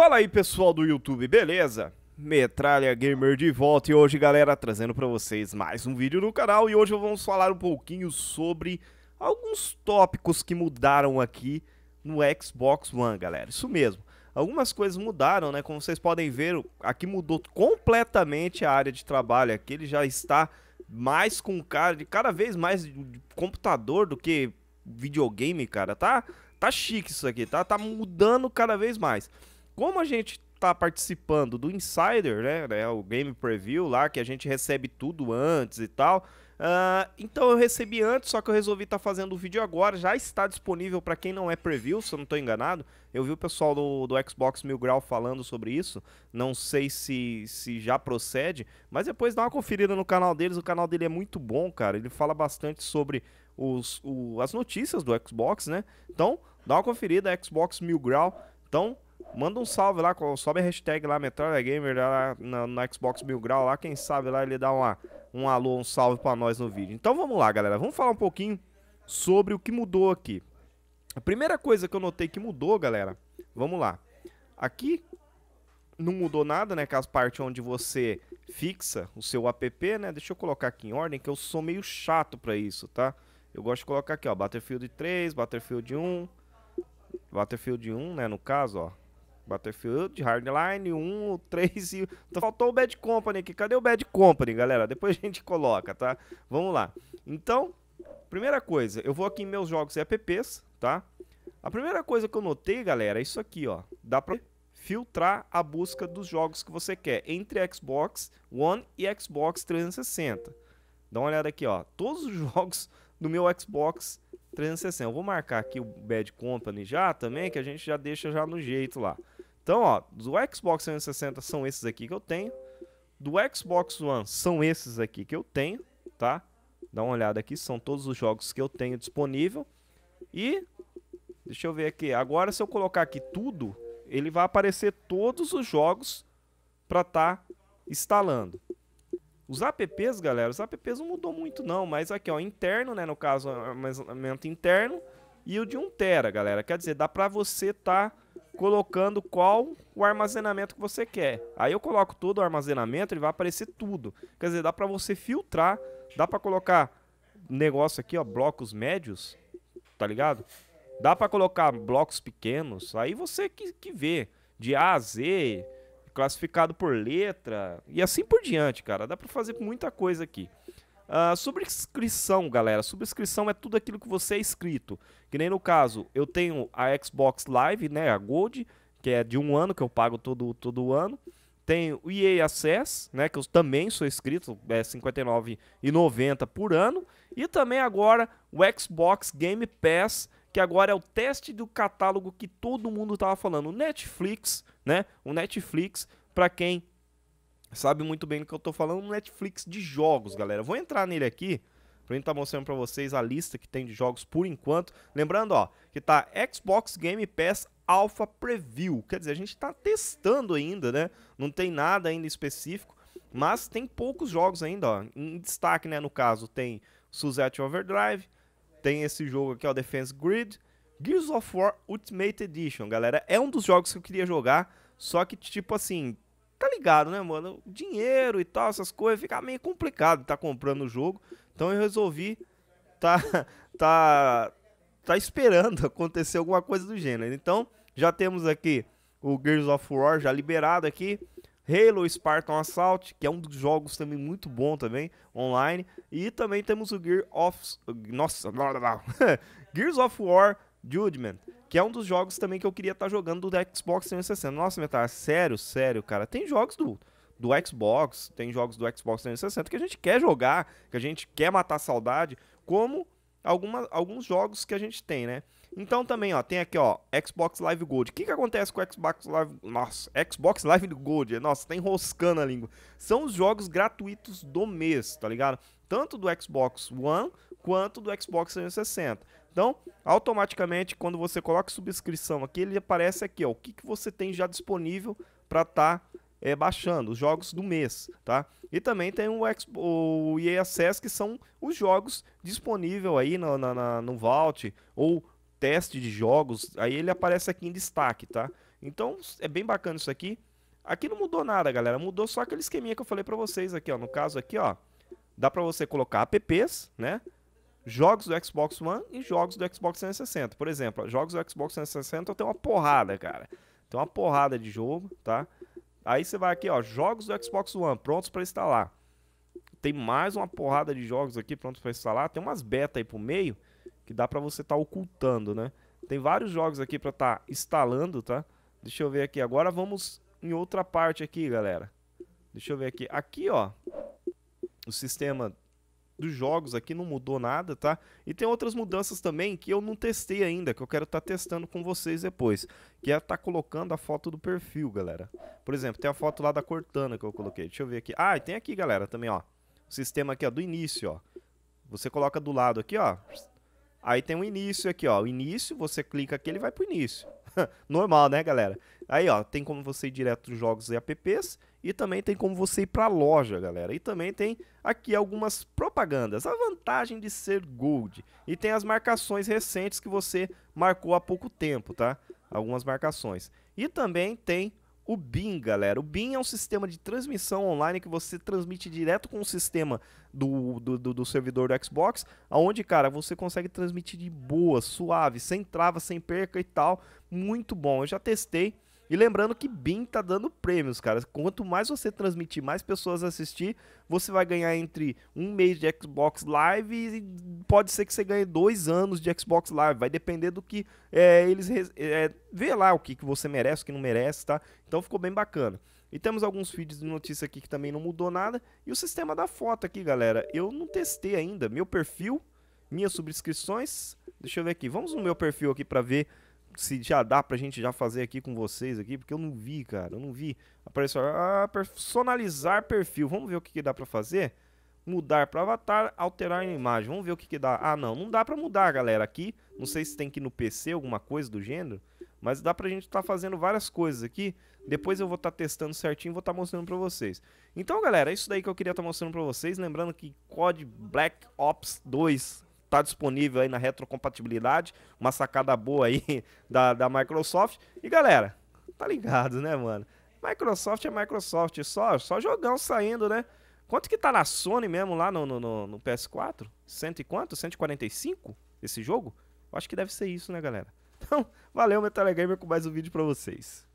Fala aí pessoal do YouTube, beleza? Metralha Gamer de volta e hoje galera trazendo para vocês mais um vídeo no canal e hoje vamos falar um pouquinho sobre alguns tópicos que mudaram aqui no Xbox One galera, isso mesmo. Algumas coisas mudaram, né? Como vocês podem ver, aqui mudou completamente a área de trabalho. Aqui ele já está mais com cara de cada vez mais de computador do que videogame, cara. Tá, tá chique isso aqui, tá? Tá mudando cada vez mais. Como a gente está participando do Insider, né, né, o Game Preview lá, que a gente recebe tudo antes e tal, Uh, então eu recebi antes, só que eu resolvi estar tá fazendo o vídeo agora. Já está disponível para quem não é preview, se eu não estou enganado. Eu vi o pessoal do, do Xbox Mil Grau falando sobre isso. Não sei se, se já procede, mas depois dá uma conferida no canal deles. O canal dele é muito bom, cara. Ele fala bastante sobre os, o, as notícias do Xbox, né? Então dá uma conferida, Xbox Mil Grau. Então Manda um salve lá, sobe a hashtag lá, Metralha Gamer, lá na, na Xbox Mil Grau, lá, quem sabe lá ele dá uma, um alô, um salve para nós no vídeo. Então vamos lá, galera, vamos falar um pouquinho sobre o que mudou aqui. A primeira coisa que eu notei que mudou, galera, vamos lá. Aqui não mudou nada, né, que as partes onde você fixa o seu app, né, deixa eu colocar aqui em ordem, que eu sou meio chato para isso, tá? Eu gosto de colocar aqui, ó, Battlefield 3, Battlefield 1, Battlefield 1, né, no caso, ó, Battlefield, Hardline 1, 3 e. Então, faltou o Bad Company aqui. Cadê o Bad Company, galera? Depois a gente coloca, tá? Vamos lá. Então, primeira coisa, eu vou aqui em meus jogos e apps, tá? A primeira coisa que eu notei, galera, é isso aqui, ó. Dá pra filtrar a busca dos jogos que você quer entre Xbox One e Xbox 360. Dá uma olhada aqui, ó. Todos os jogos do meu Xbox 360. Eu vou marcar aqui o Bad Company já também, que a gente já deixa já no jeito lá. Então, ó, do Xbox 360 são esses aqui que eu tenho. Do Xbox One são esses aqui que eu tenho, tá? Dá uma olhada aqui, são todos os jogos que eu tenho disponível. E deixa eu ver aqui. Agora se eu colocar aqui tudo, ele vai aparecer todos os jogos para estar tá instalando. Os apps, galera, os apps não mudou muito não, mas aqui ó, interno, né, no caso, armazenamento interno e o de 1 tera, galera. Quer dizer, dá para você estar tá colocando qual o armazenamento que você quer. Aí eu coloco todo o armazenamento e vai aparecer tudo. Quer dizer, dá para você filtrar, dá para colocar negócio aqui, ó, blocos médios, tá ligado? Dá para colocar blocos pequenos, aí você que, que vê, de A a Z, classificado por letra e assim por diante, cara. Dá para fazer muita coisa aqui. Uh, subscrição, galera. Subscrição é tudo aquilo que você é inscrito. Que nem no caso, eu tenho a Xbox Live, né? A Gold, que é de um ano, que eu pago todo, todo ano. Tenho o EA Access, né? Que eu também sou inscrito, é e 59,90 por ano. E também agora o Xbox Game Pass, que agora é o teste do catálogo que todo mundo tava falando. O Netflix, né? O Netflix, para quem sabe muito bem do que eu tô falando, Netflix de jogos, galera. vou entrar nele aqui, pra gente tá mostrando pra vocês a lista que tem de jogos por enquanto. Lembrando, ó, que tá Xbox Game Pass Alpha Preview. Quer dizer, a gente tá testando ainda, né? Não tem nada ainda específico, mas tem poucos jogos ainda, ó. Em destaque, né, no caso, tem Suzette Overdrive, tem esse jogo aqui, ó, Defense Grid, Gears of War Ultimate Edition, galera. É um dos jogos que eu queria jogar, só que, tipo assim, tá ligado, né, mano? Dinheiro e tal, essas coisas, fica meio complicado tá comprando o jogo. Então eu resolvi tá tá tá esperando acontecer alguma coisa do gênero. Então, já temos aqui o Gears of War já liberado aqui, Halo Spartan Assault, que é um dos jogos também muito bom também, online, e também temos o Gear of Nossa, não, não, não. Gears of War Judgment, que é um dos jogos também que eu queria estar tá jogando do Xbox 360. Nossa, Metal, sério, sério, cara. Tem jogos do, do Xbox, tem jogos do Xbox 360 que a gente quer jogar, que a gente quer matar saudade, como alguma, alguns jogos que a gente tem, né? Então também, ó, tem aqui, ó, Xbox Live Gold. O que que acontece com o Xbox Live... Nossa, Xbox Live Gold, nossa, tá enroscando a língua. São os jogos gratuitos do mês, tá ligado? Tanto do Xbox One quanto do Xbox 360. Então, automaticamente, quando você coloca subscrição aqui, ele aparece aqui, ó, o que, que você tem já disponível para estar tá, é, baixando, os jogos do mês, tá? E também tem o, Expo, o EA Access, que são os jogos disponíveis aí no, na, na, no Vault, ou teste de jogos, aí ele aparece aqui em destaque, tá? Então, é bem bacana isso aqui. Aqui não mudou nada, galera, mudou só aquele esqueminha que eu falei para vocês aqui, ó, no caso aqui, ó, dá para você colocar apps, né? jogos do Xbox One e jogos do Xbox 360. Por exemplo, jogos do Xbox 360 eu tenho uma porrada, cara. Tem uma porrada de jogo, tá? Aí você vai aqui, ó, jogos do Xbox One prontos para instalar. Tem mais uma porrada de jogos aqui prontos para instalar. Tem umas beta aí pro meio que dá para você estar tá ocultando, né? Tem vários jogos aqui para estar tá instalando, tá? Deixa eu ver aqui. Agora vamos em outra parte aqui, galera. Deixa eu ver aqui. Aqui, ó, o sistema dos jogos aqui, não mudou nada, tá? E tem outras mudanças também que eu não testei ainda, que eu quero estar tá testando com vocês depois. Que é estar tá colocando a foto do perfil, galera. Por exemplo, tem a foto lá da Cortana que eu coloquei. Deixa eu ver aqui. Ah, e tem aqui, galera, também, ó. O sistema aqui, ó, do início, ó. Você coloca do lado aqui, ó. Aí tem um início aqui, ó. O início, você clica aqui, ele vai pro início. Normal, né, galera? Aí, ó, tem como você ir direto dos jogos e apps e também tem como você ir para a loja, galera. E também tem aqui algumas propagandas. A vantagem de ser Gold. E tem as marcações recentes que você marcou há pouco tempo, tá? Algumas marcações. E também tem o BIM, galera. O BIM é um sistema de transmissão online que você transmite direto com o sistema do, do, do, do servidor do Xbox, aonde, cara, você consegue transmitir de boa, suave, sem trava, sem perca e tal. Muito bom. Eu já testei. E lembrando que BIM tá dando prêmios, cara. Quanto mais você transmitir, mais pessoas assistir, você vai ganhar entre um mês de Xbox Live e pode ser que você ganhe dois anos de Xbox Live. Vai depender do que é, eles... É, vê lá o que, que você merece, o que não merece, tá? Então ficou bem bacana. E temos alguns feeds de notícia aqui que também não mudou nada. E o sistema da foto aqui, galera. Eu não testei ainda. Meu perfil, minhas subscrições. Deixa eu ver aqui. Vamos no meu perfil aqui para ver se já dá pra gente já fazer aqui com vocês aqui, porque eu não vi, cara, eu não vi. Apareceu, ah, personalizar perfil, vamos ver o que, que dá pra fazer? Mudar para avatar, alterar a imagem, vamos ver o que, que dá. Ah, não, não dá pra mudar, galera, aqui, não sei se tem que ir no PC, alguma coisa do gênero, mas dá pra gente estar tá fazendo várias coisas aqui, depois eu vou estar tá testando certinho e vou estar tá mostrando pra vocês. Então, galera, é isso daí que eu queria estar tá mostrando pra vocês, lembrando que COD Black Ops 2 Está disponível aí na retrocompatibilidade. Uma sacada boa aí da, da Microsoft. E galera, tá ligado, né, mano? Microsoft é Microsoft, só, só jogão saindo, né? Quanto que tá na Sony mesmo lá no, no, no PS4? Cento e quanto? 145? Esse jogo? Eu acho que deve ser isso, né, galera? Então, valeu, Gamer com mais um vídeo pra vocês.